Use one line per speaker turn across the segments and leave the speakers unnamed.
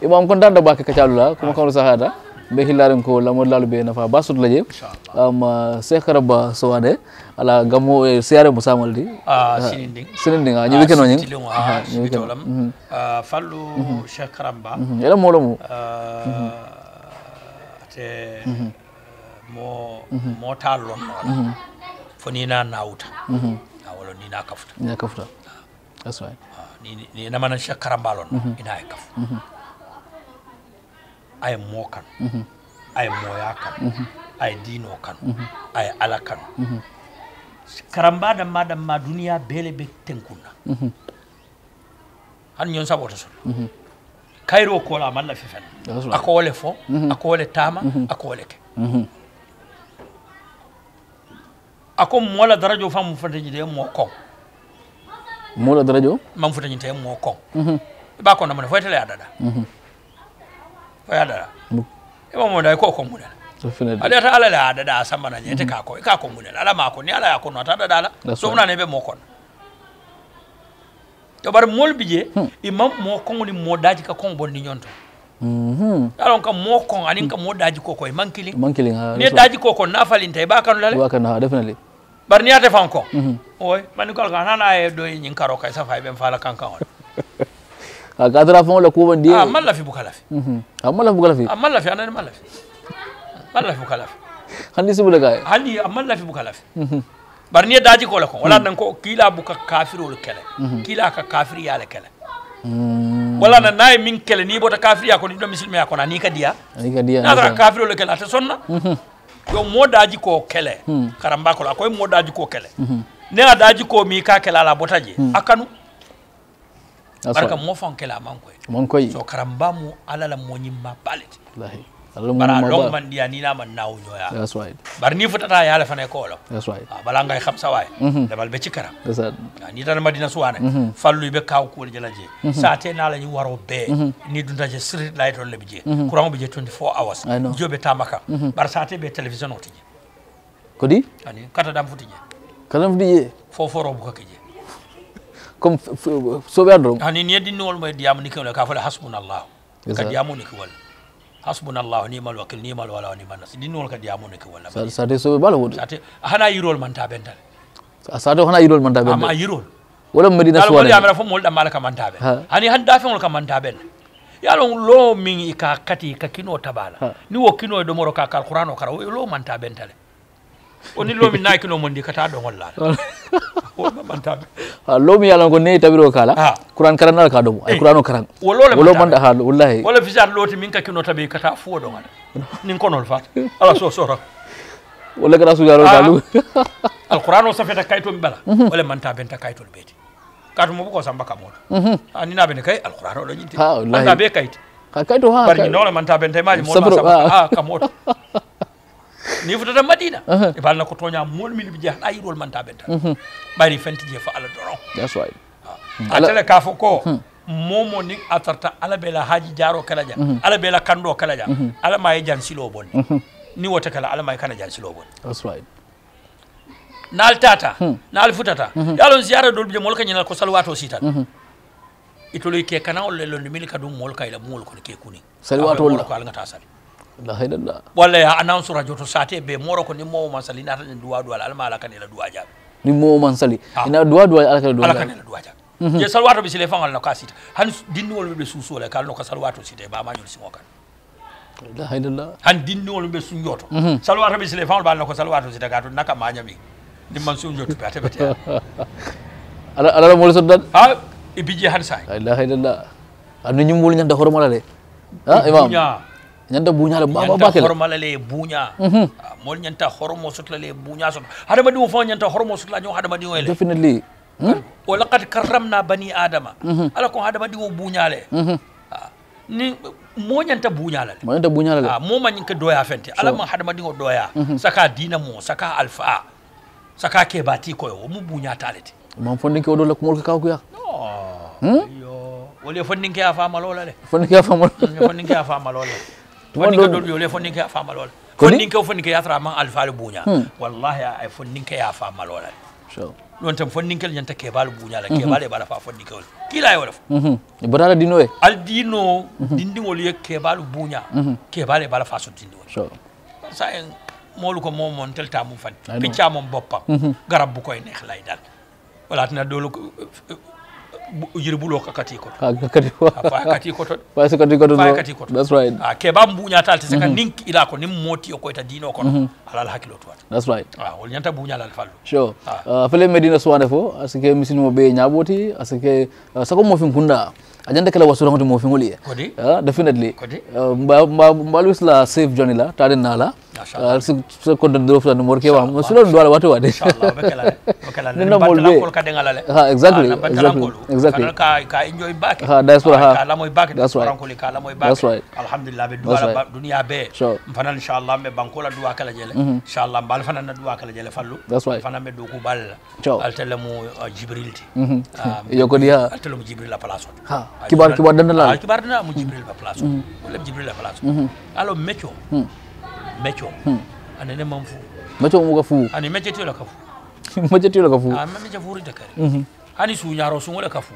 imam kon danda bake la kuma kon sahada be hillarin ko lamol lalu be nafa basud laje am cheikh rabba sowade ala gamo e eh, siare mo samaldi ah sinindi sinindi nga ñibi keno ñing wi keno
ah fallu shekaram ba ela mo te mhm. mo mo talon no mhm. foni na nauta mhm. awolo ni na kafta ni kafta ah. that's right ah, ni ni na manan shekaram balon ina e kafta ay mokan mm-hmm. mm-hmm. kan mm-hmm. ay moya kan ay dino kan ay ala kan karamba damma damma duniya bele be tenkuna han sabota so kairo ko kola malla fi fen akole fo akole tama akole ke ako mola darajo fam mu fataji de mo ko
mola darajo
mam fataji te mo ko ba ko mo foytale adada oyadala iba omudala iko okomudala ali ate mm-hmm. ala la adada asamba nanye ete kako ikako mudala ala mako ni ala yakono ate adadala so munana ibe mokono to bari mol bije hmm. imam mo kongoni mo daji ka kongo bonni nyonto
mm-hmm.
Alon ka mo kong anin ka mo daji koko e mankili. Mankili ha. Ne na falin tay ba Bar ni ate fanko. Mhm. Oy, ko ka nana e do yin karo kai sa fa kankan on.
agadra fon la kuwa ndiye ah a fi bukala fi mhm ah ma lafi bu kalafi a ah,
ma lafi ana ma lafi ma lafi bu kalafi
hali sibu la ka ye
hali a ah, ma lafi bu kalafi mhm. daji k'o la wala mhm. nan ko kila buka bu ka kafiri olu kɛlɛ mhm. k'i la ka kafiri y'ale
mm. wala na
n'a min kele n'i bota kafiri y'a kɔnɔ i bɛ misilimɛ y'a kɔnɔ a n'i ka diya
n'a sɔrɔ kafiri
olu kɛlɛ a tɛ sɔn na donc moo daaji k'o kɛlɛ karamba a ko e moo kele k'o kɛlɛ ne ka daaji k'o k'a kɛlɛ a la a je a kanu barka mo fankela mankoy koy so karambamu mu alala mo ma balet
alala bara long man
dia ni la man nawo joya that's right ah, bar mhm. ni futata ya la fane kolo that's right bala ngay khamsa way da bal be ci karam that's right ni tan madina suwana mhm. fallu be kaw ko jela je mhm. sa te na la ni waro be ni dunda je street light on lebi je courant bije je 24 hours jobe tamaka bar sa te be television otije kodi ani kata dam futije
kata dam futije
fo foro bu kije
comme soɓere ɗum
ani ni yeddinnowol mo e diyamu ni kewle ka fole hasbunallahu ka diyamu ni kiwol hasbunallahu nimal wakil nimal wala nimal nas dinnowol ka diyamu ni kiwol
sate soɓe ɓala woɗi
sate hana yirol manta ɓental
sate hana yirol manta ɓental ama yirol wala madina suwa wala amara fo
mol ɗam mala ka manta ɓen hani han dafeol ka manta ɓen yalon lo min ka kati ka kino tabala ni wo kino e ɗomoro ka kalqouran o kara lo manta ɓentale woni loomi naakino ndi kata ɗo gollaade wonɓaɓantaɓe
loomi yalano ko neyi tabiro kala couran karannal ka ɗomo ay eh. couran o karan wolo manɗa ha wallahi wala
visat looti min kakino taɓe kata fo ɗo gaɗa nin konol fata ala so sora walla kata sugaro ka lu ah. alqouran o safeta kaytomi ɓala mhm. wala manta benta kaytol beeti kaatu mo ko samba kam oɗo a ne kay alqouran oɗo ñinti
anda be kayti kayti ha bari ñinole
manta benta maji mo sabro kam oɗo ni futata madina e balna ko toña mon min ɓe jeeyaɗa yiɗol manta ɓen tan mhm. ɓayri je fa ala
doron
a tele ka fo ko mhm. momo ni atarta ala bela haaji jaro kala ja mhm. ala bela kando kala ja ala may jan silo bon ni wota kala ala may kana jan silo why naal tata nal futata yalon ziyara dol ɓije mol ka ko salwato sitan itulike itoloy ke kana o lelonde mil ka dum mol ka ila mol kono ke kuni salwatol ko ngata sali Nah, walla ha annawon sura joto sate be moro ko nimmowo man sali nata nen duwa duwal alma ala kan ela duwa jaɓe
nimmowo man sali ina duwa duwal ala kan ala kan ela duwa jaɓe je
salwato ɓe fangal no ka sita han dinniwol ɓe ɓe suusuole kalno ko salwato sita e bamañol siŋo kan la ilaha illallah han dinniwol ɓe suñjoto salwato ɓe sile fangal ɓalno ko salwato sita ka to naka mañami ndimman suñjoto ɓe a teɓete
ala ala mole soddan ha e biji han sai la ilaha illallah anno ñimmol ñanda horomala de ha imam ñanta buña le baba ba ke horma
le buña mol mhm. ah, ñanta hormo sut le buña sut hada ma diwo fo ñanta hormo sut la ñoo hada ma diwo le definitely hmm? wa laqad karramna bani adama mhm. ala ko hada ma diwo buña le
mhm. ah,
ni mo ñanta buña la mo ñanta buña la ah, mo ma ñinka doya fente ala ma hada ma doya saka dina mo saka alfa saka ke bati ko mu buña talete
man fondin ke odola ko mol ka ko ya no hmm?
yo wole fondin ke afa malola le fondin ke afa malola fondin ke afa malola fonninke yole fonninke hmm. a famalola fonninke o fonninke yatrama alfaali buuña wallahi ay fonninke ya famalola ɗon tan fonninkel ñanta kebaal buuñala kebaal e ɓaɗa fa fonninkewol kiila e wala fo
botala hmm. hmm. dino e
aldino dindiŋol ye kebaal buuña kebaal e ɓaɗa fa soddindiŋol sa en moolu ko momon telta mum fanti picca boppam garabbu koye nehlay dal wala tana dolu jiri bulo ka kati koto ka kati koto fa kati koto fa se kati that's right ah ke bam bunya tal se kan nink ila ko nim moti ko ta dino kono ala ala hakilo to that's right ah wol nyanta bunya la fallo
sure fele medina suwane fo asike misilimo be nyaboti asike sako mo fin kunda ajanda kala wasura ngoti mo fin woli definitely kodi mba mba mba la save journey la taden nala ko dodoro fula numor ke wa musulo ndo wala watu wade inshallah bekela
bekela ne mbal be ko kadenga lale ha ah, ka ka enjoy back ha that's right ah, ha la moy back that's right ko li jele mhm. inshallah bal fana na duwa jele fallu that's fana me do ko bal altele mu uh, jibril ti
mhm. ah, yo ko dia
place ha kibar kibar dan la kibar jibril la place wala jibril place mhm. alors mecho hmm mɛcɔ hmm. ani ne man fu
mɛcɔ mu ka
ani mɛcɛ tɛ la ka fu
mɛcɛ tɛ la ka fu a mɛcɛ furu tɛ
kari ani sunyarɔ sungo la ka fu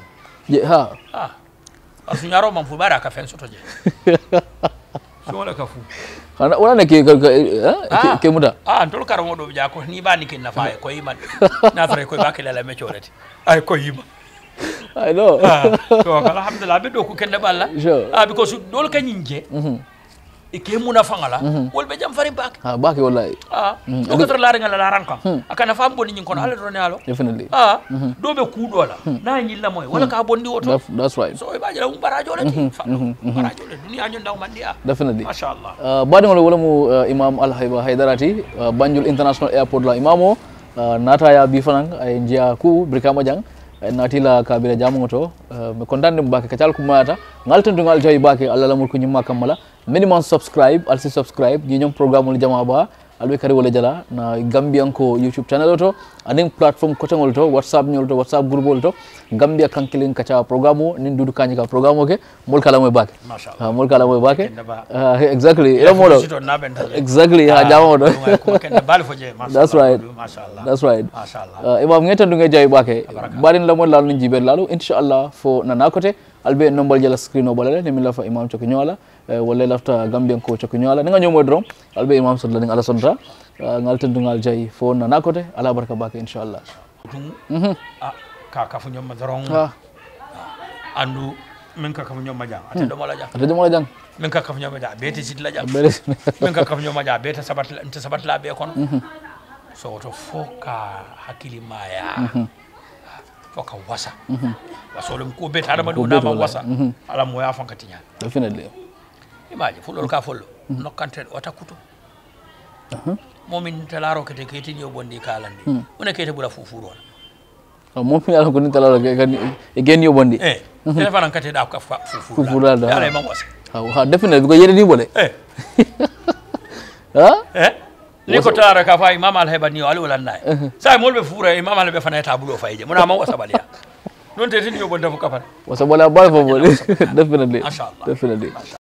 ha a sunyarɔ man fu a ka fɛn sɔtɔ
jɛ sungo la ka fu kana wala ne eh? ah. ke ke muda
ah ntol karamo do ja ko ni ba ni ke nafa ko iman na fare ko ba ke la mɛcɔ rati
ay ko iman I know. Ah, so
alhamdulillah be do ku kende balla. Sure. Ah because dol ka nyinje. Mhm ike muna fangala mhm. wol be jam fari baki
ha baki wallahi
ah o ko la renga la ranka hmm. na fam boni nyin kono hmm. ala do alo definitely ah mhm. do be ku do la hmm. na nyi la moy wala ka bondi
woto that's right so
e ba jara um barajo
la ti barajo la dunia nyon daw mandi definitely mashallah uh, badi ngol wala mu uh, imam al hayba haydarati uh, banjul international airport la imamo ya bi fanang ay njiya ku brikama jang natila kabila jamugo to eh, mi kontanɗe mo bake kacal kummayata ngal tentugal joyi bake allah lamol ko ñimma kammala minimum subscribe alsi subscribe ñiñom programme ol jama ba alɓe kadi wole jala na gambiyanko youtube channel o to anin plateforme cotéŋol to whatsapp ñol to whatsapp groupe to gambia kankilin kacha programme nin dudu kañi ka programme o ke mol kala moy bake mol kala moy bake exactly ila molo exactly ha ah, jama do
that's right that's right uh,
imam ngeta dunga jay bake barin la mol lalu nin jiber lalu inshallah fo nana kote albe nombal jala screen o balale min lafa imam choko nyola eh, walla lafta gambian ko choko nyola ninga nyomo drom albe imam sodla ninga eh, ala sonta ngal tendu ngal fo nana kote ala barka bake inshallah
ka kafu nyoma dorong andu min ka kafu nyoma jang hmm. ate do mala jang ate do mala jang min ka kafu nyoma jang beti sit la jang min ka kafu nyoma jang beta sabat nte sabat la be kon mm-hmm. so woto foka ka hakili maya fo wasa wasolum ko beta adama do na ma wasa ala moya fanka fon ka tinya definitely imaji fulol ka follo nokkanten o takkuto momin talaro kete keti ñobondi kalandi wona kete ɓuura fufuru ona
mo mi ala ko ni talala kan e genyo bondi eh ene faran kate da ka fufura da ala ma wasa ha define bi ko yede ni bole eh ha
eh ni ko tara ka fa imam al hebani wal wala nay eh. sai molbe fura imam al be fana ta bulo faije mona ma wasa baliya non te tin yo bonda fu kafan
wasa bala bal fo bole definitely definitely